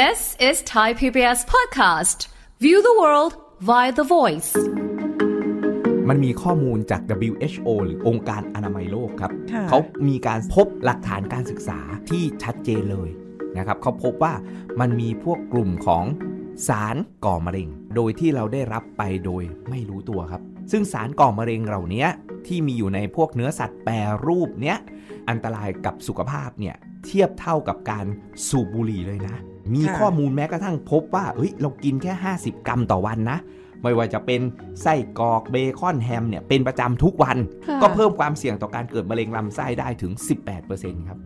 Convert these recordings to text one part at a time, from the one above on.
This is Thai PBS podcast. View the world via the voice. มันมีข้อมูลจาก WHO หรือองค์การอนามัยโลกครับ เขามีการพบหลักฐานการศึกษาที่ชัดเจนเลยนะครับ เขาพบว่ามันมีพวกกลุ่มของสารก่อมะเร็ง โดยที่เราได้รับไปโดยไม่รู้ตัวครับ ซึ่งสารก่อมะเร็งเหล่านี้ที่มีอยู่ในพวกเนื้อสัตว์แปรรูปเนี้ยอันตรายกับสุขภาพเนี่ย เทียบเท่ากับการสูบบุหรี่เลยนะมีข้อมูลแม้กระทั่งพบว่า เฮ้ย เรากินแค่ 50 กรัมต่อวันนะ ไม่ว่าจะเป็นไส้กรอกเบคอนแฮมเนี่ย เป็นประจำทุกวัน ก็เพิ่มความเสี่ยงต่อการเกิดมะเร็งลำไส้ได้ถึง 18%ครับ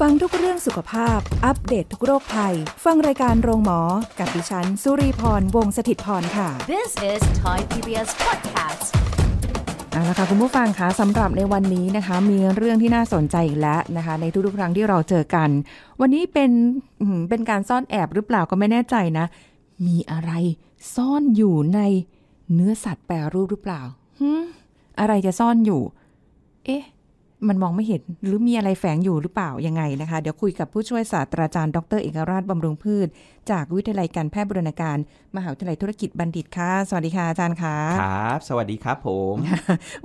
ฟังทุกเรื่องสุขภาพ อัปเดตททุกโรคภัยฟังรายการโรงหมอ กับดิฉัน สุรีพร วงศิตพรค่ะ This is Thai PBS Podcast เอาละค่ะคุณผู้ฟังคะสำหรับในวันนี้นะคะ มีเรื่องที่น่าสนใจอีกแล้วนะคะ ในทุกๆครั้งที่เราเจอกัน วันนี้เป็นเป็นการซ่อนแอบหรือเปล่าก็ไม่แน่ใจนะ มีอะไรซ่อนอยู่ในเนื้อสัตว์แปรรูปหรือเปล่า อะไรจะซ่อนอยู่ เอ๊ะมันมองไม่เห็น หรือมีอะไรแฝงอยู่หรือเปล่า ยังไงนะคะ เดี๋ยวคุยกับผู้ช่วยศาสตราจารย์ดร เอกราช บำรุงพืช จากวิทยาลัยการแพทย์บุรณาการ มหาวิทยาลัยธุรกิจบัณฑิตค่ะ สวัสดีค่ะอาจารย์ค่ะครับ สวัสดีครับผม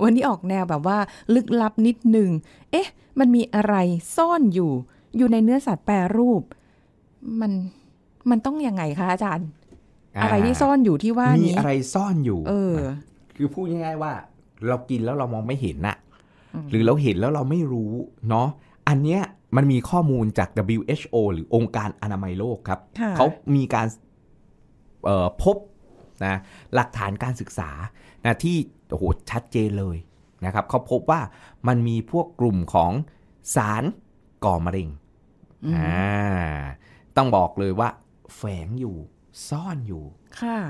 วันนี้ออกแนวแบบว่า ลึกลับนิดหนึ่ง เอ๊ะ มันมีอะไรซ่อนอยู่ อยู่ในเนื้อสัตว์แปรรูป มันมันต้องยังไงคะอาจารย์ อะไรที่ซ่อนอยู่ที่ว่านี้มีอะไรซ่อนอยู่ เออ คือพูดง่ายๆว่า เรากินแล้วเรามองไม่เห็นน่ะหรือเราเห็นแล้วเราไม่รู้เนาะอันเนี้ยมันมีข้อมูลจาก WHO หรือองค์การอนามัยโลกครับ เขามีการพบนะหลักฐานการศึกษานะที่โอ้โหชัดเจนเลยนะครับเขาพบว่ามันมีพวกกลุ่มของสารก่อมะเร็งอ่าต้องบอกเลยว่า แฝงอยู่ซ่อนอยู่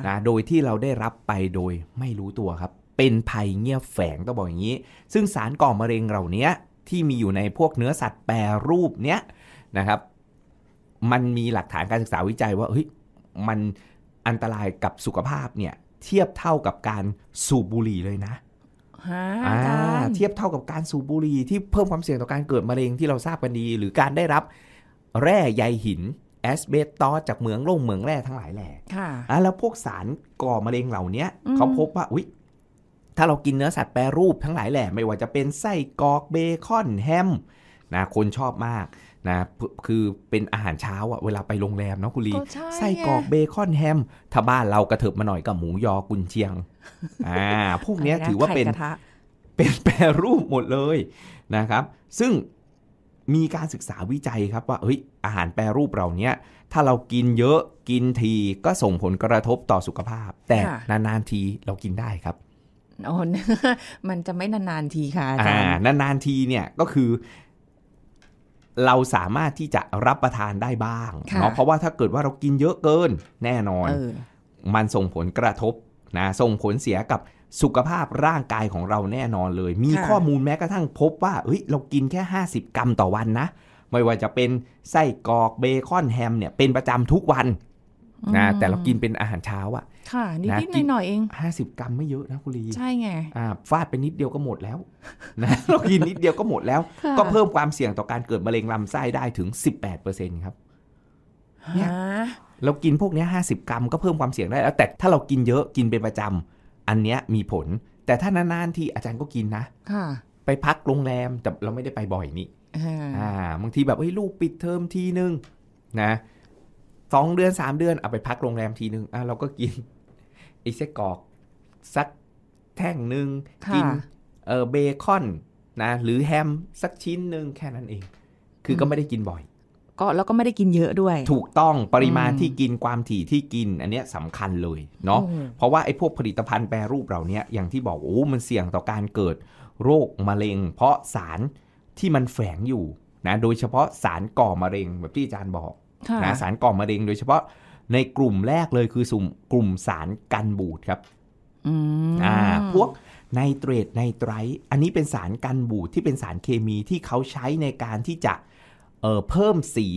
นะโดยที่เราได้รับไปโดยไม่รู้ตัวครับเป็นภัยเงียบแฝงต้องบอกอย่างนี้ ซึ่งสารก่อมะเร็งเหล่านี้ที่มีอยู่ในพวกเนื้อสัตว์แปรรูปเนี้ยนะครับ มันมีหลักฐานการศึกษาวิจัยว่าเฮ้ยมันอันตรายกับสุขภาพ เนี่ย เทียบเท่ากับการสูบบุหรี่เลยนะ เทียบเท่ากับการสูบบุหรี่ที่เพิ่มความเสี่ยงต่อการเกิดมะเร็งที่เราทราบกันดี หรือการได้รับแร่ใยหินแอสเบสตอสจากเหมืองโล่งเหมืองแร่ทั้งหลายแหล่ค่ะแล้วพวกสารก่อมะเร็งเหล่านี้เขาพบว่าอุ๊ยถ้าเรากินเนื้อสัตว์แปรรูป ทั้งหลายแหล่ไม่ว่าจะเป็นไส้กรอกเบคอนแฮมนะคนชอบมากนะคือเป็นอาหารเช้าอะเวลาไปโรงแรมเนาะคุณลีไส้กรอกเบคอนแฮมถ้าบ้านเรากระเถิบมาหน่อยกับหมูยอกุนเชียงอ่าพวกนี้ถือว่าเป็น เป็นแปรรูปหมดเลยนะครับ ซึ่งมีการศึกษาวิจัยครับว่าเฮ้ยอาหารแปรรูปเราเนี้ย ถ้าเรากินเยอะกินทีก็ส่งผลกระทบต่อสุขภาพ แต่นานๆทีเรากินได้ครับอน มันจะไม่นานๆทีค่ะอาจารย์นานๆทีเนี่ยก็คือเราสามารถที่จะรับประทานได้บ้างเนาะเพราะว่าถ้าเกิดว่าเรากินเยอะเกินแน่นอนออมันส่งผลกระทบนะส่งผลเสียกับสุขภาพร่างกายของเราแน่นอนเลย มีข้อมูลแม้กระทั่งพบว่า เฮ้ยเรากินแค่ 50 กรัมต่อวันนะ ไม่ว่าจะเป็นไส้กรอกเบคอนแฮม เนี่ย เป็นประจำทุกวันนะแต่เรากินเป็นอาหารเช้าอะค่ะนิดนดหน่อยเองห้าสิบกรัมไม่เยอะนะ คุณลีใช่ไงอ่าฟาดไปนิดเดียวก็หมดแล้วนะเรากินนิดเดียวก็หมดแล้ว ก็เพิ่มความเสี่ยงต่อการเกิดมะเร็งลำไส้ได้ถึงสิบแปปดเเอร์ซ็นครับเนี่ยเรากินพวกนี้ห้าสิบกรัมก็เพิ่มความเสี่ยงได้แล้วแต่ถ้าเรากินเยอะกินเป็นประจำอันเนี้ยมีผล แต่ถ้านานๆที่อาจารย์ก็กินนะค่ะ ไปพักโรงแรม แต่เราไม่ได้ไปบ่อยนี่อ่าบางทีแบบเฮ้ยลูกปิดเทอมทีนึง นะสองเดือนสามเดือนเอาไปพักโรงแรมทีนึงอ่ะเราก็กินอีเซกอกสักแท่งหนึ่งกินเออเบคอนนะหรือแฮมสักชิ้นหนึ่งแค่นั้นเอง คือก็ไม่ได้กินบ่อย ก็แล้วก็ไม่ได้กินเยอะด้วย ถูกต้องปริมาณที่กินความถี่ที่กินอันเนี้ยสำคัญเลยเนาะเพราะว่าไอ้พวกผลิตภัณฑ์แปรรูปเหล่านี้อย่างที่บอกโอ้ มันเสี่ยงต่อการเกิดโรคมะเร็ง เพราะสารที่มันแฝงอยู่นะโดยเฉพาะสารก่อมะเร็งแบบที่อาจารย์บอกนะสารก่อมะเร็งโดยเฉพาะในกลุ่มแรกเลยคือสุ่มกลุ่มสารกันบูดครับอ่าพวกไนเตรตไนไตรอันนี้เป็นสารกันบูดที่เป็นสารเคมีที่เขาใช้ในการที่จะเเพิ่มสี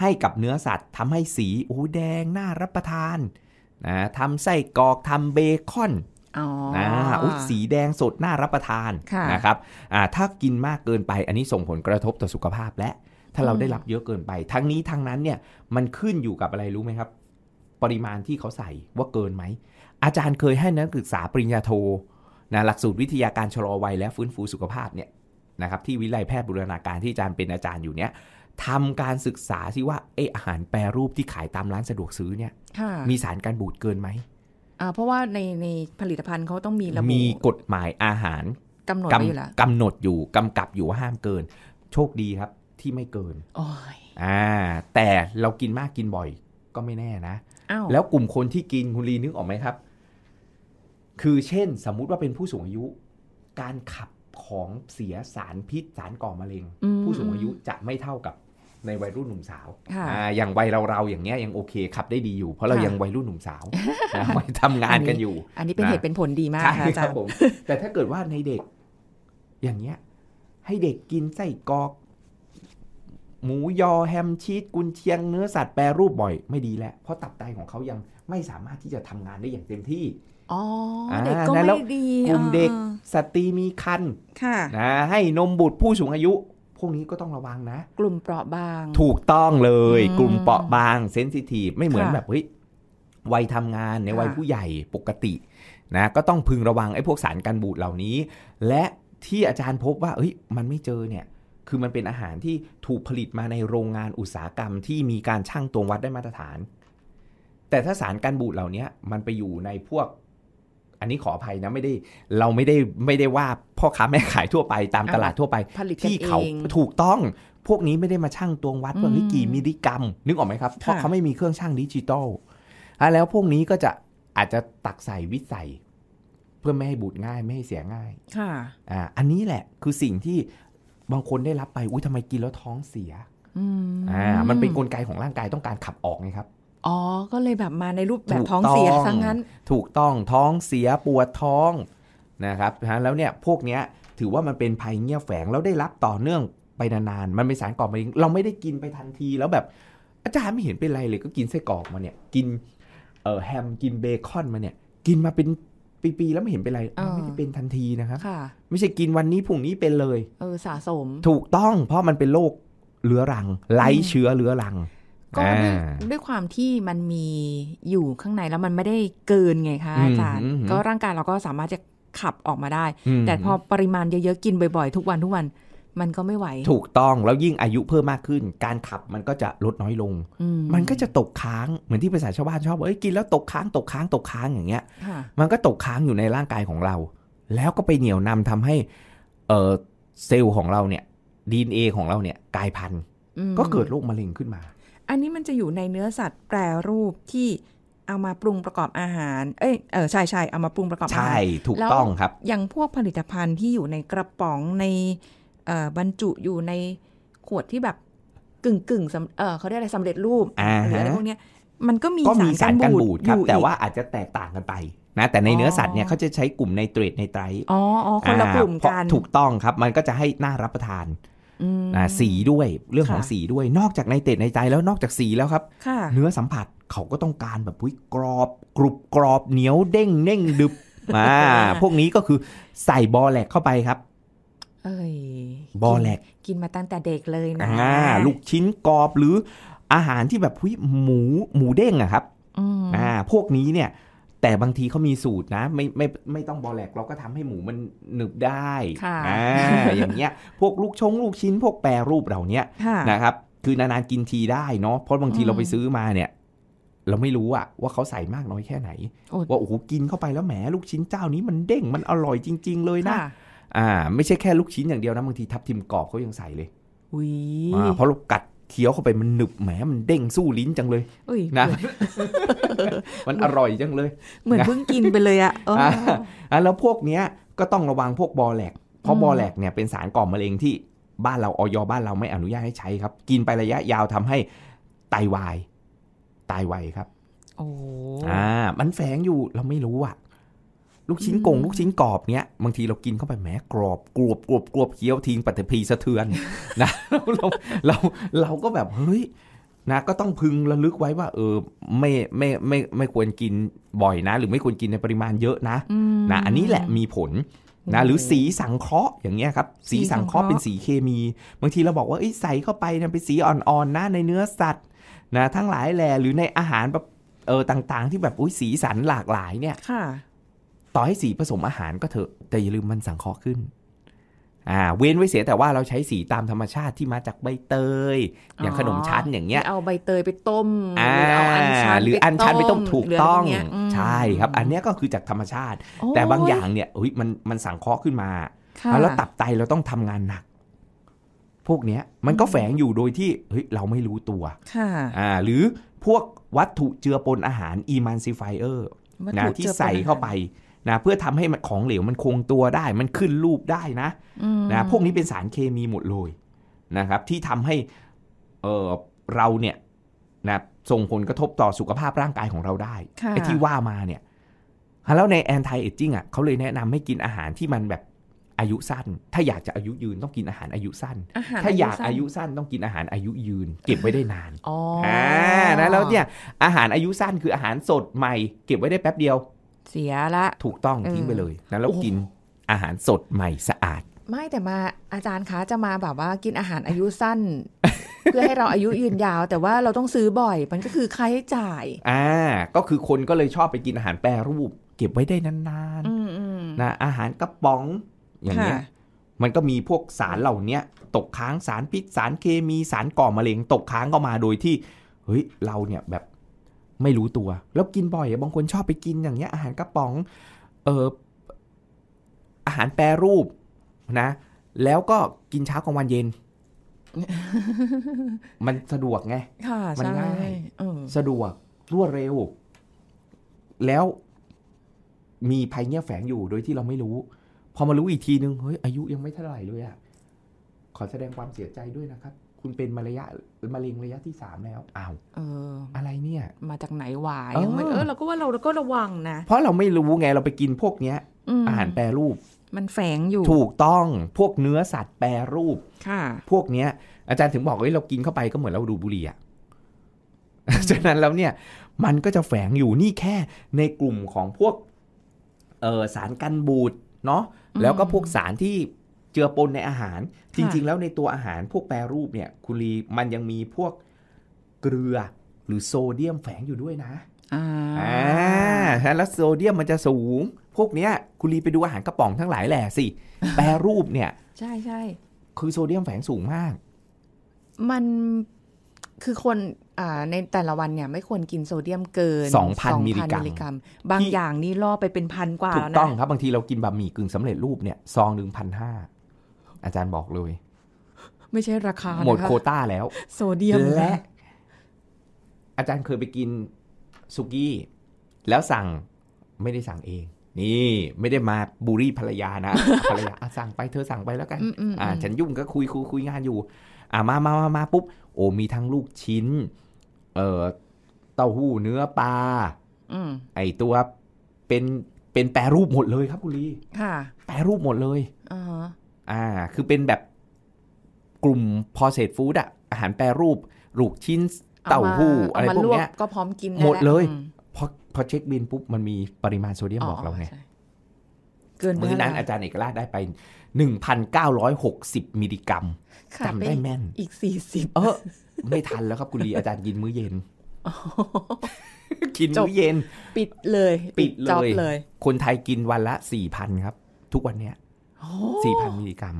ให้กับเนื้อสัตว์ทำให้สีโอ้แดงน่ารับประทานนะทำไส้กรอกทำเบคอนนะอุ้สีแดงสดน่ารับประทานะนะครับถ้ากินมากเกินไปอันนี้ส่งผลกระทบต่อสุขภาพและ ถ้าเราได้รับเยอะเกินไป ทั้งนี้ทั้งนั้นเนี่ยมันขึ้นอยู่กับอะไรรู้ไหมครับปริมาณที่เขาใส่ว่าเกินไหม อาจารย์เคยให้นักศึกษาปริญญาโทนะหลักสูตรวิทยาการชะลอวัยและฟื้นฟูสุขภาพเนี่ยนะครับที่วิไลแพทย์บูรณาการที่อาจารย์เป็นอาจารย์อยู่เนี่ยทำการศึกษาีิว่าเอออาหารแปรรูปที่ขายตามร้านสะดวกซื้อเนี่ยมีสารการบูดเกินไหมอ่าเพราะว่าในในผลิตภัณฑ์เขาต้องมีระบุมีกฎหมายอาหารกำหนดอยู่แล้วกำหนดอยู่กำกับอยู่ว่าห้ามเกิน โชคดีครับที่ไม่เกินอ่าแต่เรากินมากกินบ่อยก็ไม่แน่นะแล้ว กลุ่มคนที่กินคุณลีนึกออกไหมครับ คือเช่น สมมุติว่าเป็นผู้สูงอายุ การขับของเสียสารพิษสารก่อมะเร็ง ผู้สูงอายุจะไม่เท่ากับในวัยรุ่นหนุ่มสาวออย่างวัยเราเราอย่างเงี้ยยังโอเคขับได้ดีอยู่เพราะเรายังวัยรุ่นหนุ่มสาวนะวัยทำงานกันอยู่ อันนี้เป็นเหตุเป็นผลดีมากค่ะอาจารย์แต่ถ้าเกิดว่าในเด็กอย่างเงี้ย ให้เด็กกินไส้กรอกหมูยอแฮมชีสกุนเชียงเนื้อสัตว์แปรรูปบ่อยไม่ดีแล้วเพราะตับไตของเขายังไม่สามารถที่จะทำงานได้อย่างเต็มที่ อ๋อเด็กก็ไม่ดีกลุ่มเด็กสตรีมีคัน ค่ะนะให้นมบุตรผู้สูงอายุ พวกนี้ก็ต้องระวังนะ กลุ่มเปราะบาง ถูกต้องเลย กลุ่มเปราะบางเซนซิทีฟไม่เหมือนแบบเฮ้ยวัยทำงานในวัยผู้ใหญ่ปกตินะ ก็ต้องพึงระวังไอ้พวกสารกันบูดเหล่านี้ และที่อาจารย์พบว่าเอ้ยมันไม่เจอเนี่ยคือมันเป็นอาหารที่ถูกผลิตมาในโรงงานอุตสาหกรรมที่มีการชั่งตวงวัดได้มาตรฐาน แต่ถ้าสารกันบูดเหล่านี้มันไปอยู่ในพวก อันนี้ขออภัยนะไม่ได้เราไม่ได้ไม่ได้ว่าพ่อค้าแม่ขายทั่วไปตามตลาดทั่วไปที่เขาถูกต้อง พวกนี้ไม่ได้มาชั่งตวงวัดว่าเี้กี่มิลลิกรัมนึกออกไหมครับเพราะเขาไม่มีเครื่องชั่งดิจิตอลแล้วพวกนี้ก็จะอาจจะตักใส่วิสัย เพื่อไม่ให้บูดง่าย ไม่ให้เสียง่ายค่ะอ่าอันนี้แหละคือสิ่งที่บางคนได้รับไป อุ้ยทำไมกินแล้วท้องเสียอ่า มันเป็นนกลไกของร่างกายต้องการขับออกไงครับ อ๋อ ก็เลยแบบมาในรูปแบบท้องเสียซะงั้น ถูกต้องท้องเสีย ปวดท้อง นะครับ แล้วเนี่ยพวกเนี้ยถือว่ามันเป็นภัยเงี้ยแฝงแล้วได้รับต่อเนื่องไปนานๆ มันเป็นสารก่อมะเร็งเราไม่ได้กินไปทันทีแล้วแบบ อาจารย์ไม่เห็นเป็นไรเลยก็กินไส้กรอกมาเนี่ย กินเอ่อแฮม กินเบคอนมาเนี่ย กินมาเป็นปีๆ แล้วไม่เห็นเป็นไรไม่ได้เป็นทันทีนะครับไม่ใช่กินวันนี้พรุ่งนี้เป็นเลยเออสะสม ถูกต้องเพราะมันเป็นโรคเรื้อรัง ไล่เชื้อเรื้อรัง ก็ด้วยความที่มันมีอยู่ข้างในแล้วมันไม่ได้เกินไงคะอาจารย์ก็ร่างกายเราก็สามารถจะขับออกมาได้ แต่พอปริมาณเยอะๆกินบ่อยๆทุกวันทุกวันมันก็ไม่ไหว ถูกต้องแล้วยิ่งอายุเพิ่มมากขึ้น การขับมันก็จะลดน้อยลง มันก็จะตกค้างเหมือนที่ภาษาชาวบ้านชอบเอ้ยกินแล้วตกค้างตกค้างตกค้างอย่างเงี้ย มันก็ตกค้างอยู่ในร่างกายของเรา แล้วก็ไปเหนี่ยวนำทำให้เซลล์ของเราเนี่ยดีเอของเราเนี่ยกลายพันธุ์ ก็เกิดโรคมะเร็งขึ้นมา อันนี้มันจะอยู่ในเนื้อสัตว์แปรรูปที่เอามาปรุงประกอบอาหาร เอ้ยเออใช่ใช่เอามาปรุงประกอบอาหารใช่ถูกต้องครับอย่างพวกผลิตภัณฑ์ที่อยู่ในกระป๋องในบรรจุอยู่ในขวดที่แบบกึ่งกึ่งเขาเรียกอะไรสำเร็จรูปหรืออะไรพวกเนี้ยมันก็มีสารกันบูดครับแต่ว่าอาจจะแตกต่างกันไปนะ แต่ในเนื้อสัตว์เนี่ยเขาจะใช้กลุ่มไนเตรตไนไตรอ๋อคนละกลุ่มกันถูกต้องครับ มันก็จะให้น่ารับประทานนะสีด้วยเรื่องของสีด้วยนอกจากในเตดในใจแล้วนอกจากสีแล้วครับ เนื้อสัมผัสเขาก็ต้องการแบบุยกรอบกรุบกรอบเหนียวเด้งเน่งดึบมาพวกนี้ก็คือใส่บอแหลกเข้าไปครับเอ้ยบอแลกกินมาตั้งแต่เด็กเลยนะลูกชิ้นกรอบหรือ อาหารที่แบบหยหมูหมูเด้งอะครับอ่า พวกนี้เนี่ย แต่บางทีเขามีสูตรนะไม่ไม่ไม่ต้องบอแหลกเราก็ทำให้หมูมันหนึบได้อ่าอย่างเงี้ย พวกลูกชงลูกชิ้นพวกแปรรูปเหล่านี้นะครับ คือนานๆกินทีได้เนาะเพราะบางทีเราไปซื้อมาเนี่ย เราไม่รู้อะว่าเขาใส่มากน้อยแค่ไหน ว่าโอ้โหกินเข้าไปแล้วแหมลูกชิ้นเจ้านี้มันเด้งมันอร่อยจริงๆเลยนะอ่าไม่ใช่แค่ลูกชิ้นอย่างเดียวนะบางทีทับทิมกรอบเขายังใส่เลยอุ้ยเพราะลูกกัดเคี้ยวเข้าไปมันหนึบแหมมันเด้งสู้ลิ้นจังเลยนะมันอร่อยจังเลยเหมือนเพิ่งกินไปเลยอ่ะอ่อแล้วพวกเนี้ยก็ต้องระวังพวกบอแหลกเพราะบอแหลกเนี่ยเป็นสารก่อมะเร็งที่บ้านเราออยบ้านเราไม่อนุญาตให้ใช้ครับ กินไประยะยาวทำให้ไตาวายตายครับ โอ้อ่ามันแฝงอยู่เราไม่รู้อะลูกชิ้นกง ลูกชิ้นกรอบเนี้ยบางทีเรากินเข้าไปแหมกรอบ กรอบกรอบกรอบเคี้ยว ทิ้งปฏิพี สะเทือนนะเราเราเราก็แบบเฮ้ยนะ ก็ต้องพึงระลึกไว้ว่า เออไม่ไม่ไม่ไม่ควรกินบ่อยนะ หรือไม่ควรกินในปริมาณเยอะนะนะอันนี้แหละมีผลนะหรือสีสังเคราะห์อย่างเงี้ยครับ สีสังเคราะห์เป็นสีเคมี บางทีเราบอกว่าไอ้ใส่เข้าไปนะเป็นสีอ่อนๆ นะในเนื้อสัตว์นะทั้งหลายแหล่หรือในอาหารแบบเออต่าง ๆ ที่แบบอุ้ยสีสันหลากหลายเนี่ยต่อให้สีผสมอาหารก็เถอะ แต่อย่าลืมมันสังเคราะห์ขึ้น อ่า เว้นไว้เสียแต่ว่าเราใช้สีตามธรรมชาติที่มาจากใบเตย อย่างขนมชั้นอย่างเงี้ย เอาใบเตยไปต้มหรือเอาอันชนหรืออันชันไปต้มถูกต้อง ใช่ ครับ อันเนี้ยก็คือจากธรรมชาติ แต่บางอย่างเนี่ยเฮ้ยมัน มันสังเคราะห์ขึ้นมา แล้วตับไตเราต้องทำงานหนัก พวกเนี้ย มันก็แฝงอยู่โดยที่ เฮ้ย เราไม่รู้ตัวค่ะอ่า หรือพวกวัตถุเจือปนอาหารอีมันซิไฟเออร์นะที่ใส่เข้าไปนะเพื่อทำให้ของเหลวมันคงตัวได้ มันขึ้นรูปได้นะนะพวกนี้เป็นสารเคมีหมดเลยนะครับ ที่ทำให้เออเราเนี่ยนะส่งผลกระทบต่อสุขภาพร่างกายของเราได้ไอ้ที่ว่ามาเนี่ยแล้วในแอนตี้เอจจิ้งอ่ะเขาเลยแนะนำให้กินอาหารที่มันแบบอายุสั้น ถ้าอยากจะอายุยืน ต้องกินอาหารอายุสั้น ถ้าอยากอายุสั้นต้องกินอาหารอายุยืน เก็บไว้ได้นานอ๋อนะแล้วเนี่ยอาหารอายุสั้นคืออาหารสดใหม่ เก็บไว้ได้แป๊บเดียวเสียละ ถูกต้องทิ้งไปเลยนะแล้วกินอาหารสดใหม่สะอาด ไม่แต่มาอาจารย์คะจะมาแบบว่ากินอาหารอายุสั้น เพื่อให้เราอายุยืนยาวแต่ว่าเราต้องซื้อบ่อยมันก็คือค่าใช้จ่าย อ่าก็คือคนก็เลยชอบไปกินอาหารแปรรูปเก็บไว้ได้นานๆนะอาหารกระป๋อง อย่างเงี้ยมันก็มีพวกสารเหล่านี้ตกค้างสารพิษสารเคมีสารก่อมะเร็ง ตกค้างก็มาโดยที่เฮ้ยเราเนี่ยแบบไม่รู้ตัว แล้วกินบ่อยบางคนชอบไปกินอย่างเงี้ยอาหารกระป๋อง เออ อาหารแปรรูป นะ แล้วก็กินเช้ากลางวันเย็น มันสะดวกไงมันง่ายสะดวก รวดเร็ว แล้วมีภัยเงี้ยแฝงอยู่โดยที่เราไม่รู้ พอมารู้อีกทีนึง เฮ้ย อายุยังไม่เท่าไหร่เลยอะขอแสดงความเสียใจด้วยนะครับคุณเป็นมะระยะมะเร็งระยะที่สามแล้วอ้าวเออ อะไรเนี่ย มาจากไหนวายเออเออเราก็ว่าเราก็ระวังนะ เพราะเราไม่รู้ไง เราไปกินพวกเนี้ยอาหารแปรรูป มันแฝงอยู่ ถูกต้องพวกเนื้อสัตว์แปรรูป ค่ะ พวกเนี้ย อาจารย์ถึงบอกว่าเรากินเข้าไปก็เหมือนเราดูบุหรี่อ่ะฉะนั้นแล้วเนี่ย มันก็จะแฝงอยู่นี่แค่ในกลุ่มของพวกสารกันบูดเนาะ แล้วก็พวกสารที่เจือปนในอาหารจริงๆแล้วในตัวอาหารพวกแปรรูปเนี่ยคุณลีมันยังมีพวกเกลือหรือโซเดียมแฝงอยู่ด้วยนะอ่าแล้วโซเดียมมันจะสูง พวกเนี้ยคุณลีไปดูอาหารกระป๋องทั้งหลายแหละสิแปรรูปเนี่ยใช่ใช่คือโซเดียมแฝงสูงมากมันคือคนในแต่ละวันเนี่ยไม่ควรกินโซเดียมเกิน2,000มิลลิกรัมบางอย่างนี่ล่อไปเป็นพันกว่าถูกต้องครับ บางทีเรากินบะหมี่กึ่งสำเร็จรูปเนี่ยซองหนึ่งพันห้าอาจารย์บอกเลย ไม่ใช่ราคาหมดโคต้าแล้ว โซเดียมและอาจารย์เคยไปกินสุกี้ แล้วสั่งไม่ได้สั่งเอง นี่ ไม่ได้มาบุรีภรรยานะภรรยาสั่งไปเธอสั่งไปแล้วกันอ่า ฉันยุ่งก็คุยคุยคุยงานอยู่ อ่ามามามามาปุ๊บโอ้มีทั้งลูกชิ้น เอ่อเต้าหู้เนื้อปลาอไอตัวเป็นเป็นแปรรูปหมดเลยครับ บุรลีค่ะ แปรรูปหมดเลยออ่า คือเป็นแบบกลุ่มพอเศษฟู้ดอะ อาหารแปรรูปลูกชิ้นเต่าหู้อะไรพวกเนี้ยก็พร้อมกินหมดเลย พอพอเช็คบินปุ๊บมันมีปริมาณโซเดียมบอกเราไงเกินมือนั้นอาจารย์เอกราชได้ไป 1,960 มิลลิกรัมจำได้แม่น อีก 40เออไม่ทันแล้วครับคุณลีอาจารย์กินมื้อเย็น กินมื้อเย็น ปิดเลย ปิดเลย คนไทยกินวันละ4,000ครับ ทุกวันเนี้ย4,000 มิลลิกรัม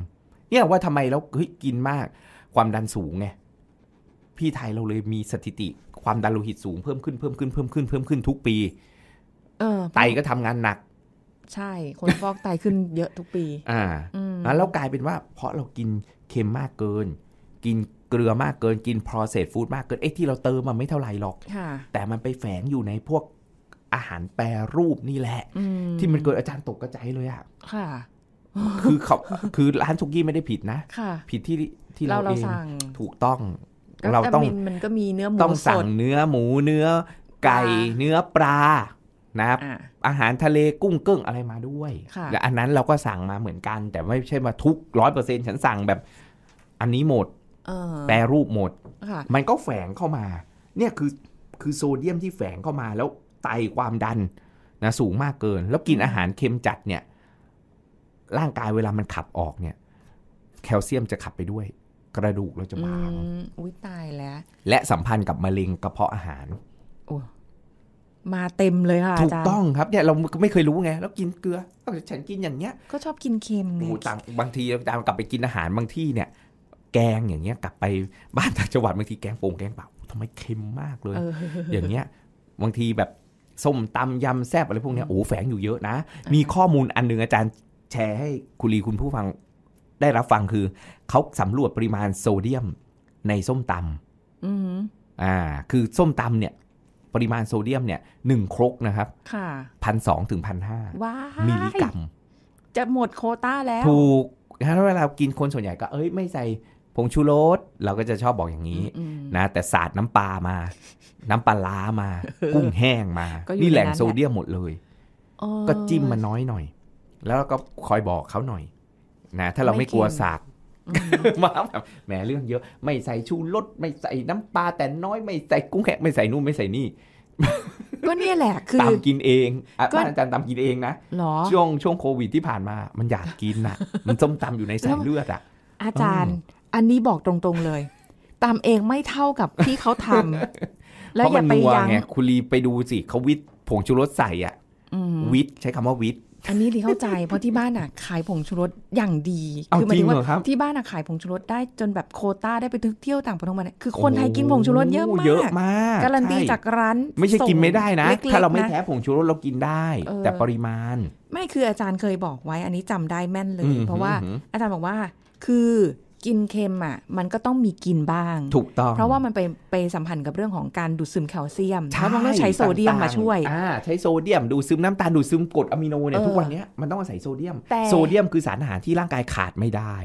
เนี่ยว่าทำไม แล้วเฮ้ยกินมากความดันสูงไงพี่ไทยเราเลยมีสถิติความดันโลหิตสูงเพิ่มขึ้นเพิ่มขึ้นเพิ่มขึ้นเพิ่มขึ้นทุกปี เออไตก็ทำงานหนัก ใช่คนฟอกไตขึ้นเยอะทุกปี อ่าแล้วกลายเป็นว่า เพราะเรากินเค็มมากเกิน กินเกลือมากเกินกิน processed food มากเกินไอ้ที่เราเติมมันไม่เท่าไหร่หรอกแต่มันไปแฝงอยู่ในพวกอาหารแปรรูปนี่แหละที่มันเกิดอาจารย์ตกกระจเลยอะค่ะคือเขาคือร้านสุกี้ไม่ได้ผิดนะ ผิดที่ ที่เราเองถูกต้องเราต้องมันก็มีเนื้อหมูต้องสั่งเนื้อหมูเนื้อไก่เนื้อปลานะครับอาหารทะเลกุ้งเกิ้งอะไรมาด้วยและอันนั้นเราก็สั่งมาเหมือนกัน แต่ไม่ใช่มาทุกร้อยเปอร์เซ็นฉันสั่งแบบ อันนี้หมดแปรรูปหมดมันก็แฝงเข้ามาเนี่ยคือคือโซเดียมที่แฝงเข้ามาแล้วไตความดัน นะ สูงมากเกิน แล้วกินอาหารเค็มจัดเนี่ยร่างกายเวลามันขับออกเนี่ยแคลเซียมจะขับไปด้วยกระดูกเราจะบางอุ้ยตายแล้ว และสัมพันธ์กับมะเร็งกระเพาะอาหารโอ้มาเต็มเลยค่ะถูกต้องครับ เนี่ยเราไม่เคยรู้ไงแล้วกินเกลือฉันกินอย่างเงี้ย ก็ชอบกินเค็มไงต่างบางทีตามกลับไปกินอาหารบางที่เนี่ย แกงอย่างเงี้ยกลับไปบ้านต่างจังหวัดบางทีแกงโป่งแกงเปล่าทำไมเค็มมากเลยอย่างเงี้ย บางทีแบบส้มตำยำแซ่บอะไรพวกนี้โอ้แฝงอยู่เยอะนะ มีข้อมูลอันหนึ่งอาจารย์แชร์ให้คุณลีคุณผู้ฟังได้รับฟังคือ เขาสำรวจปริมาณโซเดียมในส้มตำอ่า คือส้มตำเนี่ยปริมาณโซเดียมเนี่ยหนึ่งครกนะครับ ค่ะพันสองถึงพันห้ามิลลิกรัมจะหมดโคต้าแล้ว ถูกถ้าเวลากินคนส่วนใหญ่ก็เอ้ยไม่ใส่ผงชูรส เราก็จะชอบบอกอย่างนี้นะแต่สาดน้ำปลามา น้ำปลาล้ามากุ้งแห้งมา นี่แหล่งโซเดียมหมดเลยก็จิ้มมาน้อยหน่อยแล้วก็คอยบอกเขาหน่อย นะถ้าเราไม่กลัวสากมาแบบแหมเรื่องเยอะไม่ใส่ชูรส ไม่ใส่น้ำปลา แต่น้อยไม่ใส่กุ้งแขกไม่ใส่นู่นไม่ใส่นี่ ก็เนี่ยแหละคือตามกินเองอาจารย์ตามกินเองนะช่วงช่วงโควิดที่ผ่านมามันอยากกินนะมันส้มตำอยู่ในสายเลือดอ่ะอาจารย์อันนี้บอกตรงๆเลย ตามเองไม่เท่ากับที่เขาทำแล้วอย่าไปยังคุณลีไปดูสิเขาวิทผงชูรสใส่อ่ะวิทใช้คำว่าวิทอันนี้ดีเข้าใจเพราะที่บ้านอ่ะขายผงชูรสอย่างดีคือหมายถึงว่าที่บ้านอ่ะขายผงชูรสได้จนแบบโคต้าได้ไปทึกเที่ยวต่างประเทศมาเนี่ยคือคนไทยกินผงชูรสเยอะมากเยอะมากการันตีจากร้านไม่ใช่กินไม่ได้นะ ถ้าเราไม่แพ้ผงชูรสเรากินได้ แต่ปริมาณ ไม่คืออาจารย์เคยบอกไว้ อันนี้จำได้แม่นเลย เพราะว่า อาจารย์บอกว่าคือกินเค็มอ่ะมันก็ต้องมีกินบ้างถูกต้อง เพราะว่ามันไปไปสัมพันธ์กับเรื่องของการดูดซึมแคลเซียมแล้วมันต้องใช้โซเดียมมาช่วยอ่าใช้โซเดียมดูดซึมน้ำตาลดูดซึมกรดอะมิโนเนี่ยทุกวันนี้มันต้องอาศัยโซเดียมโซเดียมคือสารอาหารที่ร่างกายขาดไม่ได้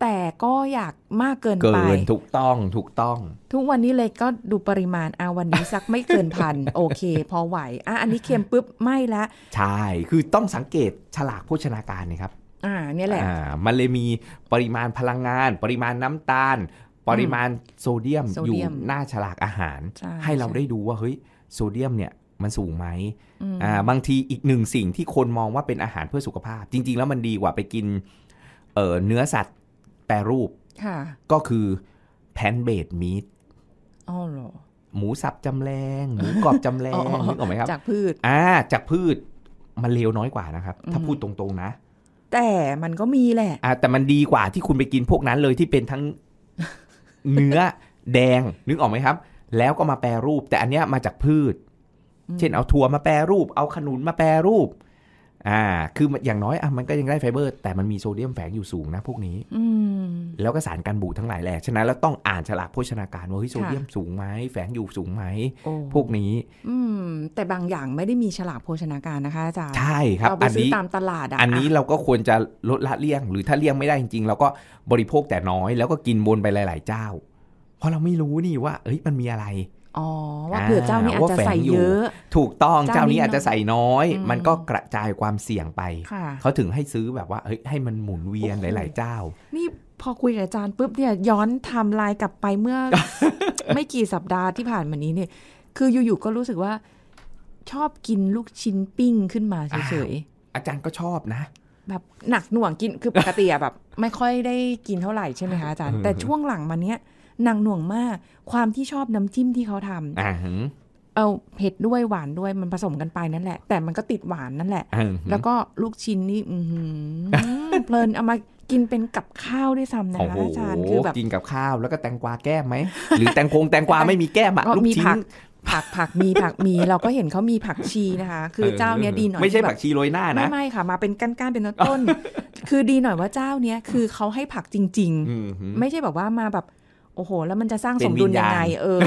แต่ก็อยากมากเกินไปเกินถูกต้องถูกต้อง ทุกวันนี้เลยก็ดูปริมาณอาวันนี้สักไม่เกินพันโอเค พอไหวอ่ะอันนี้เค็มปุ๊บไม่ละใช่คือต้องสังเกตฉลากโภชนาการนะครับอ่าเนี่ยแหละอ่ามันเลยมีปริมาณพลังงาน ปริมาณน้ำตาล ปริมาณโซเดียมอยู่หน้าฉลากอาหาร ให้เราได้ดูว่าเฮ้ยโซเดียมเนี่ยมันสูงไหมอ่าบางทีอีกหนึ่งสิ่งที่คนมองว่าเป็นอาหารเพื่อสุขภาพ จริงๆแล้วมันดีกว่าไปกินเอ่อเนื้อสัตว์แปรรูปก็คือแพนเบดมีดอ๋อเหรอ หมูสับจำแรงหมูกรอบจำแรงนึกออกไหมครับจากพืชอ่าจากพืชมันเลวน้อยกว่านะครับถ้าพูดตรงๆนะแต่มันก็มีแหละอ่ะแต่มันดีกว่าที่คุณไปกินพวกนั้นเลยที่เป็นทั้งเนื้อแดงนึกออกไหมครับ แล้วก็มาแปรรูปแต่อันเนี้ยมาจากพืช เช่นเอาถั่วมาแปรรูป เอาขนุนมาแปรรูปอ่า คือ อย่างน้อยอ่ะมันก็ยังได้ไฟเบอร์ แต่มันมีโซเดียมแฝงอยู่สูงนะพวกนี้อแล้วก็สารกันบูดทั้งหลายแหละฉะนั้นเราต้องอ่านฉลากโภชนาการว่าเฮ้ยโซเดียมสูงไหมแฝงอยู่สูงไหมพวกนี้อืมแต่บางอย่างไม่ได้มีฉลากโภชนาการนะคะอาจารย์ใช่ครับ อันนี้ตามตลาดอ่ะอันนี้เราก็ควรจะลดละเลี่ยงหรือถ้าเลี่ยงไม่ได้จริงๆเราก็บริโภคแต่น้อย แล้วก็กินบนไปหลาย ๆ เจ้า เพราะเราไม่รู้นี่ว่าเอ้ยมันมีอะไรอ๋อว่าเผื่อเจ้านี้อาจจะใส่เยอะ ถูกต้องเจ้านี้อาจจะใส่น้อย มันก็กระจายความเสี่ยงไปเขาถึงให้ซื้อแบบว่าเฮ้ย ให้มันหมุนเวียนหลาย ๆ เจ้า นี่พอคุยกับอาจารย์ปุ๊บเนี่ยย้อนทำลายกลับไปเมื่อ ไม่กี่สัปดาห์ที่ผ่านมานี้เนี่ย คืออยู่ๆก็รู้สึกว่าชอบกินลูกชิ้นปิ้งขึ้นมาเฉยๆ อาจารย์ก็ชอบนะ แบบหนักหน่วงกินคือปกติอะแบบ ไม่ค่อยได้กินเท่าไหร่ใช่ไหมคะอาจารย์แต่ช่วงหลังมาเนี้ยหนังหน่วงมากความที่ชอบน้ำจิ้มที่เขาทำเอา เผ็ดด้วยหวานด้วยมันผสมกันไปนั่นแหละ แต่มันก็ติดหวานนั่นแหละแล้วก็ลูกชิ้นนี่เพลินเอามากินเป็นกับข้าวด้วยซ้ำนะคะอาจารย์คือแบบกินกับข้าวแล้วก็แตงกวาแก้มไหมหรือแตงโคงแตงกวาไม่มีแก้มอะลูกชิ้นผักผักมีผักมีเราก็เห็นเขามีผักชีนะคะคือเจ้าเนี้ยดีหน่อยไม่ใช่ผักชีโรยหน้า นะไม่ไม่ค่ะมาเป็นก้านนเป็นต้น คือดีหน่อยว่าเจ้าเนี้ยคือเขาให้ผักจริงๆไม่ใช่แบบว่ามาแบบโอ้โหแล้วมันจะสร้างสมดุลยังไงเออ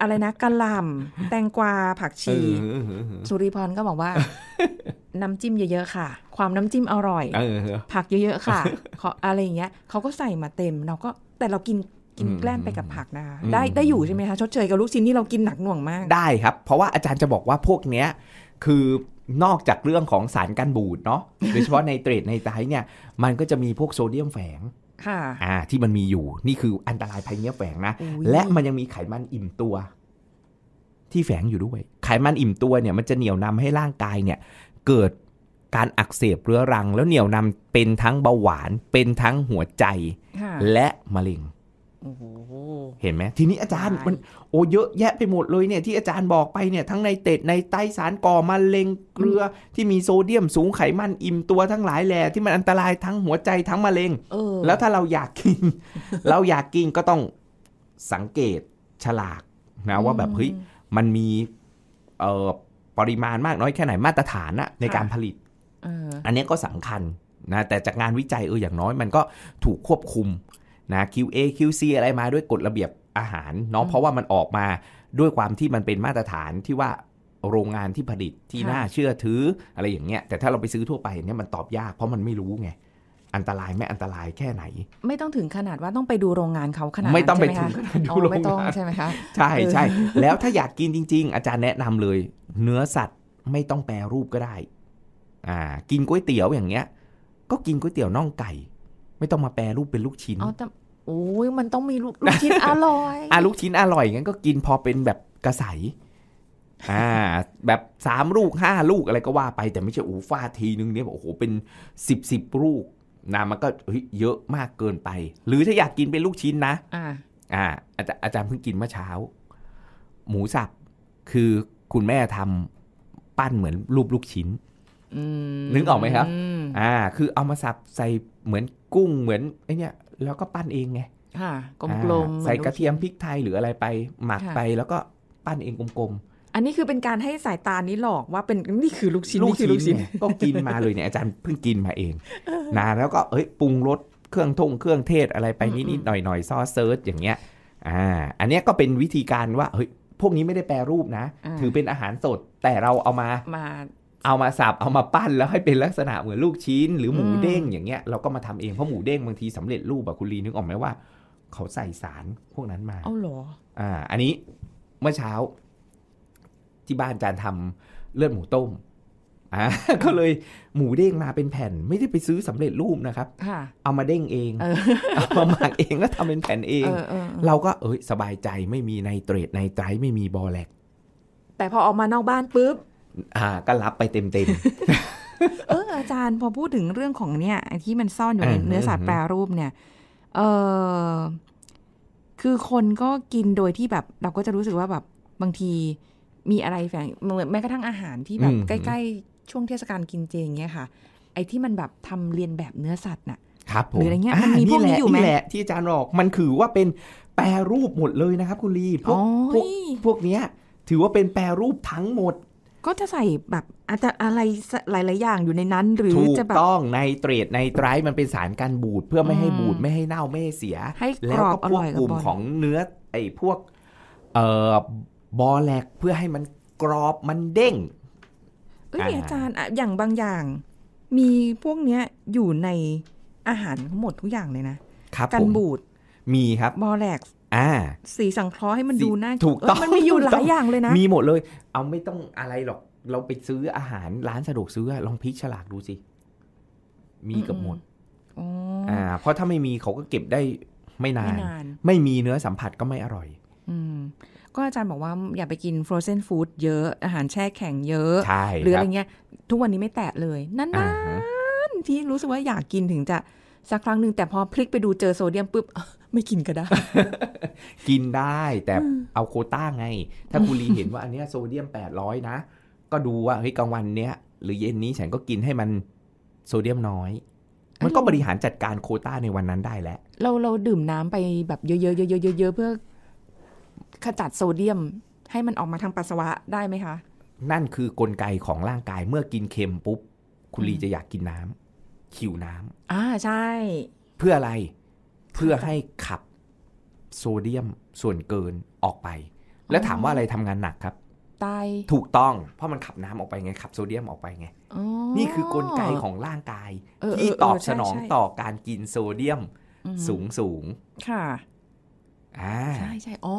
อะไรนะกะหล่ำแตงกวาผักชี สุริพรก็บอกว่า น้ำจิ้มเยอะๆค่ะ ความน้ำจิ้มอร่อยผักเยอะๆค่ะเขาอะไรอย่างเงี้ยเขาก็ใส่มาเต็มเราก็แต่เรากินกินแกล้มไปกับผักนะได้ได้อยู่ใช่ไหมคะชดเชยกับลูกชิ้นที่เรากินหนักหน่วงมากได้ครับ เพราะว่าอาจารย์จะบอกว่าพวกเนี้ย คือนอกจากเรื่องของสารกันบูดเนาะโดยเฉพาะในเตรดในไตเนี่ยมันก็จะมีพวกโซเดียมแฝงค่ะ อ่า ที่มันมีอยู่ นี่คืออันตรายภัยเงี้ยแฝงนะ และมันยังมีไขมันอิ่มตัว ที่แฝงอยู่ด้วย ไขมันอิ่มตัวเนี่ย มันจะเหนี่ยวนำให้ร่างกายเนี่ย เกิดการอักเสบเรื้อรัง แล้วเหนี่ยวนำเป็นทั้งเบาหวาน เป็นทั้งหัวใจ และมะเร็งเห็นไหมทีนี้อาจารย์มันโอ้เยอะแยะไปหมดเลยเนี่ยที่อาจารย์บอกไปเนี่ยทั้งในเตดในไตสารก่อมะเร็งเกลือ ที่มีโซเดียมสูงไขมันอิ่มตัวทั้งหลายแหล่ที่มันอันตรายทั้งหัวใจทั้งมะเร็งแล้วถ้าเราอยากกิน เราอยากกินก็ต้องสังเกตฉลากนะว่าแบบเฮ้ยมันมีเปริมาณมากน้อยแค่ไหนมาตรฐานอะในการผลิตอันนี้ก็สำคัญนะแต่จากงานวิจัยเอออย่างน้อยมันก็ถูกควบคุมนะ QA QC อะไรมาด้วยกฎระเบียบอาหารเนาะเพราะว่ามันออกมาด้วยความที่มันเป็นมาตรฐานที่ว่าโรงงานที่ผลิตที่น่าเชื่อถืออะไรอย่างเงี้ยแต่ถ้าเราไปซื้อทั่วไปเนี่ยมันตอบยาก เพราะมันไม่รู้ไงอันตรายไม่อันตรายแค่ไหน ไม่ต้องถึงขนาดว่าต้องไปดูโรงงานเขาขนาดไม่ต้องไปถึงดูโรงงานใช่ไหมคะใช่ใช่แล้วถ้าอยากกินจริง ๆ อาจารย์แนะนำเลย เนื้อสัตว์ไม่ต้องแปรรูปก็ได้อ่า กินก๋วยเตี๋ยวอย่างเงี้ยก็กินก๋วยเตี๋ยวน่องไก่ ไม่ต้องมาแปรรูปเป็นลูกชิ้นอ๋อโอ้ยมันต้องมีลูกชิ้นอร่อยอ่ะลูกชิ้นอร่อยงั้นก็กินพอเป็นแบบกระใสอ่าแบบสามลูกห้าลูกอะไรก็ว่าไป แต่ไม่ใช่โอ้ฟาทีนึงเนี้ยโอ้โหเป็นสิบสิบลูกนะมันก็เยอะมากเกินไป หรือถ้าอยากกินเป็นลูกชิ้นนะอ่าอ่าอาจารย์อาจารย์เพิ่งกินเมื่อเช้า หมูสับคือคุณแม่ทำปั้นเหมือนรูปลูกชิ้นนึกออกไหมครับ อ่า คือเอามาสับใส่เหมือนกุ้งเหมือนไอเนี่ย แล้วก็ปั้นเองไงค่ะกลมๆ ใส่กระเทียมพริกไทยหรืออะไรไปหมักไปแล้วก็ปั้นเองกลมๆ อันนี้คือเป็นการให้สายตานี้หลอกว่าเป็นนี่คือลูกชิ้นลูกชิ้นลูกชิ้นก็กินมาเลยเนี่ยอาจารย์เพิ่งกินมาเอง นะ แล้วก็เอ้ยปรุงรสเครื่องทงเครื่องเทศอะไรไปนิดๆหน่อยๆซอสเซิร์ชอย่างเงี้ย อ่า อันนี้ก็เป็นวิธีการว่าเฮ้ยพวกนี้ไม่ได้แปรรูปนะ ถือเป็นอาหารสดแต่เราเอามามาเอามาสับ เอามาปั้นแล้วให้เป็นลักษณะเหมือนลูกชิ้น หรือหมูเด้งอย่างเงี้ย เราก็มาทำเอง เพราะหมูเด้งบางทีสำเร็จรูปอะคุณลีนึกออกไหมว่า เขาใส่สารพวกนั้นมา เอาหรอ อ่า อันนี้เมื่อเช้าที่บ้านจานทำเลือดหมูต้มอ่าก็เลยหมูเด้งมาเป็นแผ่น ไม่ได้ไปซื้อสำเร็จรูปนะครับค่ะเอามาเด้งเอง เอามาหมักเองแล้วทาเป็นแผ่นเองเราก็เอ้ยสบายใจไม่มีในเตรดในไตรไม่มีบอแลกแต่พอออกมานอกบ้านปุ๊บอ่า ก็รับไปเต็มเต็ม เอออาจารย์ พอพูดถึงเรื่องของเนี่ยที่มันซ่อนอยู่ในเนื้อสัตว์แปรรูปเนี่ย เออคือคนก็กินโดยที่แบบ เราก็จะรู้สึกว่าแบบบางทีมีอะไรแฝงเหมือนแม้กระทั่งอาหารที่แบบใกล้ๆ ช่วงเทศกาลกินเจอย่างเงี้ยค่ะ ไอ้ที่มันแบบทำเรียนแบบเนื้อสัตว์น่ะครับผมหรืออะไรเงี้ยมันมีพวกนี้อยู่ไหมแหละที่อาจารย์บอกมันคือว่าเป็นแปรรูปหมดเลยนะครับคุณลีพวกพวกพวกเนี้ย ถือว่าเป็นแปรรูปทั้งหมดก็จะใส่แบบอาจจะอะไรหลายๆ อย่างอยู่ในนั้น หรือจะแบบต้องในเตรดในไตรมันเป็นสารกันบูด เพื่อไม่ให้บูดไม่ให้เน่าไม่ให้เสีย แล้วก็พวกกลุ่มของเนื้อ ไอ้พวกเอ่อบอแลกเพื่อให้มันกรอบมันเด้งเอ้ยอาจารย์อะอย่างบางอย่าง มีพวกเนี้ยอยู่ในอาหารทั้งหมดทุกอย่างเลยนะครับกันบูดมีครับบอแลกอ่าสีสังเคราะห์ให้มันดูน่าถูกต้องมันมีอยู่หลายอย่างเลยนะ มีหมดเลย เอาไม่ต้องอะไรหรอก เราไปซื้ออาหารร้านสะดวกซื้อลองพลิกฉลากดูสิ มีกับหมดอ่า เพราะถ้าไม่มีเขาก็เก็บได้ไม่นาน ไม่มีเนื้อสัมผัสก็ไม่อร่อย อืก็อาจารย์บอกว่าอย่าไปกิน frozen food เยอะ อาหารแช่แข็งเยอะหรืออะไรเงี้ย ทุกวันนี้ไม่แตะเลย นั่นๆที่รู้สึกว่าอยากกินถึงจะสักครั้งหนึ่ง แต่พอพลิกไปดูเจอโซเดียมปุ๊บไม่กินก็ได้ กินได้แต่เอาโคต้าไง ถ้าคุณลีเห็นว่าอันเนี้ยโซเดียม800 นะ ก็ดูว่าเฮ้ยกลางวันเนี้ย หรือเย็นนี้ฉันก็กินให้มันโซเดียมน้อย มันก็บริหารจัดการโคต้าในวันนั้นได้แล้วเราเราดื่มน้ำไปแบบเยอะๆเยอะๆเยอะๆเพื่อขจัดโซเดียมให้มันออกมาทางปัสสาวะได้ไหมคะ นั่นคือกลไกของร่างกายเมื่อกินเค็มปุ๊บคุณลีจะอยากกินน้ำขิวน้ำอ่าใช่ เพื่ออะไรเพื่อให้ขับโซเดียมส่วนเกินออกไป แล้วถามว่าอะไรทำงานหนักครับ ไต ถูกต้อง เพราะมันขับน้ำออกไปไงขับโซเดียมออกไปไง นี่คือกลไกของร่างกาย ที่ตอบสนองต่อการกินโซเดียมสูงสูงค่ะใช่ใช่อ๋อ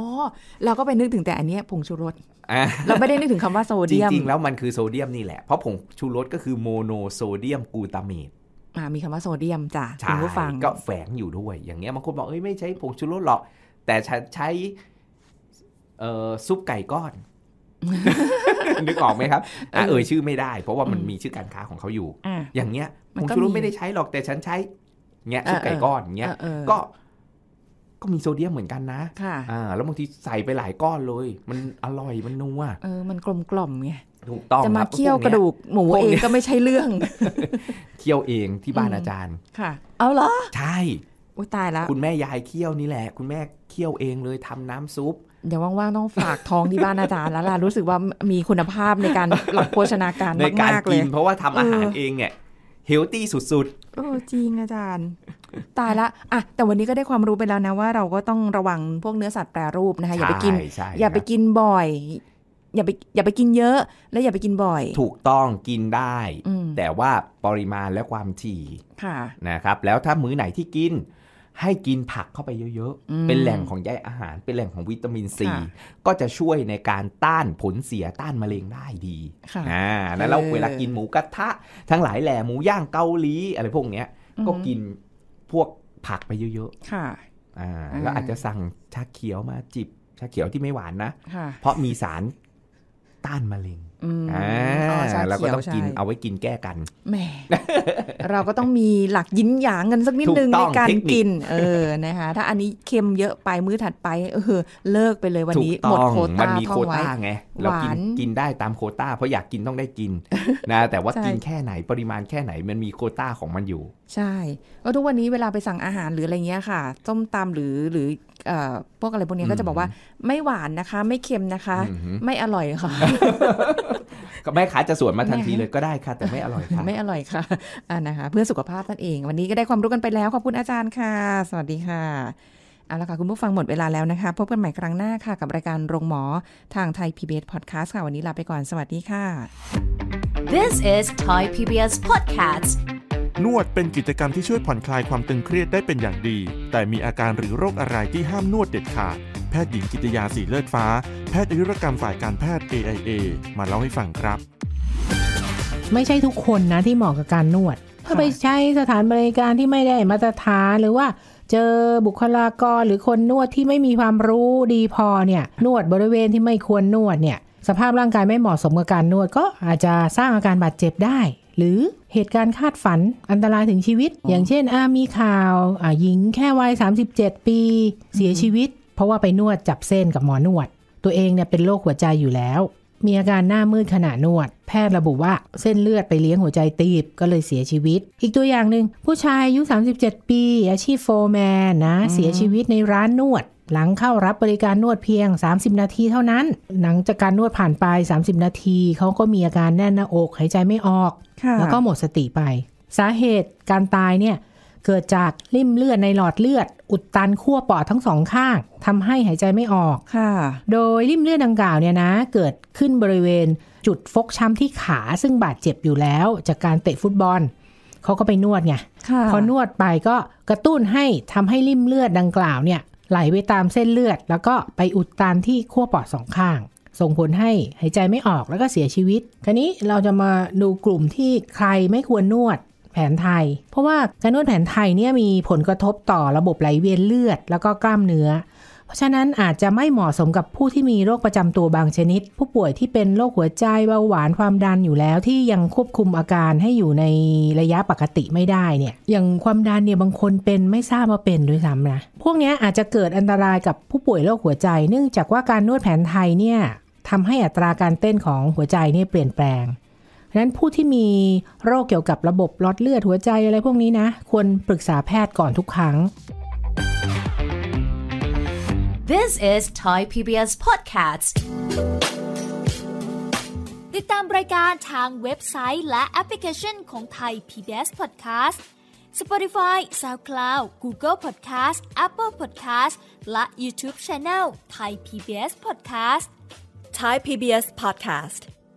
เราก็ไปนึกถึงแต่อันนี้ผงชูรส เราไม่ได้นึกถึงคำว่าโซเดียม จริงๆ แล้วมันคือโซเดียมนี่แหละ เพราะผงชูรสก็คือโมโนโซเดียมกูตาเมตมีคำว่าโซเดียมจ้ะคุณผู้ฟัง ก็แฝงอยู่ด้วย อย่างเงี้ยบางคนบอก เอ้ยไม่ใช้ ผงชูรสหรอก แต่ใช้ซุปไก่ก้อนนึกออกไหมครับเอ่ยชื่อไม่ได้ เพราะว่ามันมีชื่อการค้าของเขาอยู่อย่างเงี้ย ผงชูรสไม่ได้ใช้หรอก แต่ฉันใช้เงี้ยซุปไก่ก้อนเงี้ยก็ก็มีโซเดียมเหมือนกันนะ ค่ะ อ่า แล้วบางทีใส่ไปหลายก้อนเลย มันอร่อยมันนัว เออ มันกลมกล่อมไง ถูกต้องจะมาเคี่ยวกระดูกหมูเองก็ไม่ใช่เรื่อง เคี่ยวเองที่บ้านอาจารย์ ค่ะ เอาเหรอ ใช่ อุ้ยตายแล้วคุณแม่ยายเคี่ยวนี่แหละ คุณแม่เคี่ยวเองเลยทำน้ำซุป เดี๋ยวว่างๆต้องฝากท้องที่บ้านอาจารย์แล้วล่ะ รู้สึกว่ามีคุณภาพในการ หลักโภชนาการมากๆเลยเพราะว่าทำอาหารเองเนี่ยเฮลตี้สุด ๆ โอ้ จริงอาจารย์ตายละอ่ะแต่วันนี้ก็ได้ความรู้ไปแล้วนะว่าเราก็ต้องระวังพวกเนื้อสัตว์แปรรูปนะคะอย่าไปกินอย่าไปกินบ่อย อย่าไปอย่าไปกินเยอะ และอย่าไปกินบ่อย ถูกต้องกินได้ แต่ว่าปริมาณและความถี่นะครับ แล้วถ้ามื้อไหนที่กินให้กินผักเข้าไปเยอะๆ เป็นแหล่งของใยอาหาร เป็นแหล่งของวิตามินซี ก็จะช่วยในการต้านผลเสียต้านมะเร็งได้ดีอ่าแล้วเราเวลากินหมูกระทะทั้งหลายแหล่หมูย่างเกาหลี อะไรพวกเนี้ยก็กินพวกผักไปเยอะๆค่ะอ่าแล้วอาจจะสั่งชาเขียวมาจิบชาเขียวที่ไม่หวานนะ เพราะมีสารต้านมะเร็งอ่าเราก็ต้องกินเอาไว้กินแก้กันแม่เราก็ต้องมีหลักยินหยางกันสักนิดนึงในการกิน เออนะคะถ้าอันนี้เค็มเยอะไปมื้อถัดไป เออเลิกไปเลยวันนี้หมดโคต้ามันมีโคต้าไงเรากินกินได้ตามโคต้า เพราะอยากกินต้องได้กินนะแต่ว่ากินแค่ไหนปริมาณแค่ไหน มันมีโคต้าของมันอยู่ ใช่ก็ทุกวันนี้เวลาไปสั่งอาหารหรืออะไรเงี้ยค่ะส้มตำหรือหรือพวกอะไรพวกนี้ก็จะบอกว่าไม่หวานนะคะไม่เค็มนะคะ ไม่อร่อยค่ะแม่ค้าจะสวนมาทันทีเลยก็ได้ค่ะ แต่ไม่อร่อยค่ะไม่อร่อยค่ะอ่านะคะเพื่อสุขภาพนั่นเอง วันนี้ก็ได้ความรู้กันไปแล้ว ขอบคุณอาจารย์ค่ะ สวัสดีค่ะเอาละค่ะคุณผู้ฟังหมดเวลาแล้วนะคะพบกันใหม่ครั้งหน้าค่ะกับรายการโรงหมอทางไทย PBS Podcast ค่ะวันนี้ลาไปก่อนสวัสดีค่ะ This is Thai PBS Podcast นวดเป็นกิจกรรมที่ช่วยผ่อนคลายความตึงเครียดได้เป็นอย่างดี แต่มีอาการหรือโรคอะไรที่ห้ามนวดเด็ดขาด แพทย์หญิงกิตยาสีเลือดฟ้า แพทย์อายุรกรรมฝ่ายการแพทย์ AIA มาเล่าให้ฟังครับ ไม่ใช่ทุกคนนะที่เหมาะกับการนวด ถ้าไปใช้สถานบริการที่ไม่ได้มาตรฐานหรือว่า เจอบุคลากรหรือคนนวดที่ไม่มีความรู้ดีพอเนี่ย นวดบริเวณที่ไม่ควรนวดเนี่ย สภาพร่างกายไม่เหมาะสมกับการนวด ก็อาจจะสร้างอาการบาดเจ็บได้หรือเหตุการณ์คาดฝันอันตรายถึงชีวิต อย่างเช่นมีข่าวหญิงแค่วัย 37 ปี เสียชีวิต เพราะว่าไปนวดจับเส้นกับหมอนวด ตัวเองเนี่ยเป็นโรคหัวใจอยู่แล้วมีอาการหน้ามืดขณะนวด แพทย์ระบุว่าเส้นเลือดไปเลี้ยงหัวใจตีบก็เลยเสียชีวิต อีกตัวอย่างหนึ่ง ผู้ชายอายุ37 ปี อาชีพโฟร์แมน นะ เสียชีวิตในร้านนวด หลังเข้ารับบริการนวดเพียง 30 นาทีเท่านั้นหลังจากการนวดผ่านไป 30 นาที เขาก็มีอาการแน่นหน้าอกหายใจไม่ออก แล้วก็หมดสติไป สาเหตุการตายเนี่ยเกิดจาก ลิ่มเลือดในหลอดเลือด อุดตันขั้วปอดทั้งสองข้าง ทำให้หายใจไม่ออกค่ะ โดย ลิ่มเลือดดังกล่าวเนี่ยนะเกิดขึ้นบริเวณจุดฟกช้ำที่ขาซึ่งบาดเจ็บอยู่แล้ว จากการเตะฟุตบอลเขาก็ไปนวดไงพอนวดไปก็กระตุ้นให้ทำให้ลิ่มเลือดดังกล่าวเนี่ย ไหลไปตามเส้นเลือด แล้วก็ไปอุดตันที่ขั้วปอดสองข้าง ส่งผลให้หายใจไม่ออกแล้วก็เสียชีวิตคราวนี้เราจะมาดูกลุ่มที่ใครไม่ควรนวดแผนไทย เพราะว่าการนวดแผนไทยเนี่ยมีผลกระทบต่อระบบไหลเวียนเลือด แล้วก็กล้ามเนื้อ เพราะฉะนั้นอาจจะไม่เหมาะสมกับผู้ที่มีโรคประจำตัวบางชนิด ผู้ป่วยที่เป็นโรคหัวใจเบาหวานความดันอยู่แล้วที่ยังควบคุมอาการให้อยู่ในระยะปกติไม่ได้เนี่ยอย่างความดันเนี่ยบางคนเป็นไม่ทราบว่าเป็นด้วยซ้ำนะพวกนี้อาจจะเกิดอันตรายกับผู้ป่วยโรคหัวใจ เนื่องจากว่าการนวดแผนไทยเนี่ยทำให้อัตราการเต้นของหัวใจเนี่ยเปลี่ยนแปลงนั้นผู้ที่มีโรคเกี่ยวกับระบบหลอดเลือดหัวใจอะไรพวกนี้นะ ควรปรึกษาแพทย์ก่อนทุกครั้ง This is Thai PBS Podcast ติดตามรายการทางเว็บไซต์และแอปพลิเคชันของ Thai PBS Podcast Spotify SoundCloud Google Podcast Apple Podcast และ YouTube Channel Thai PBS Podcast Thai PBS Podcast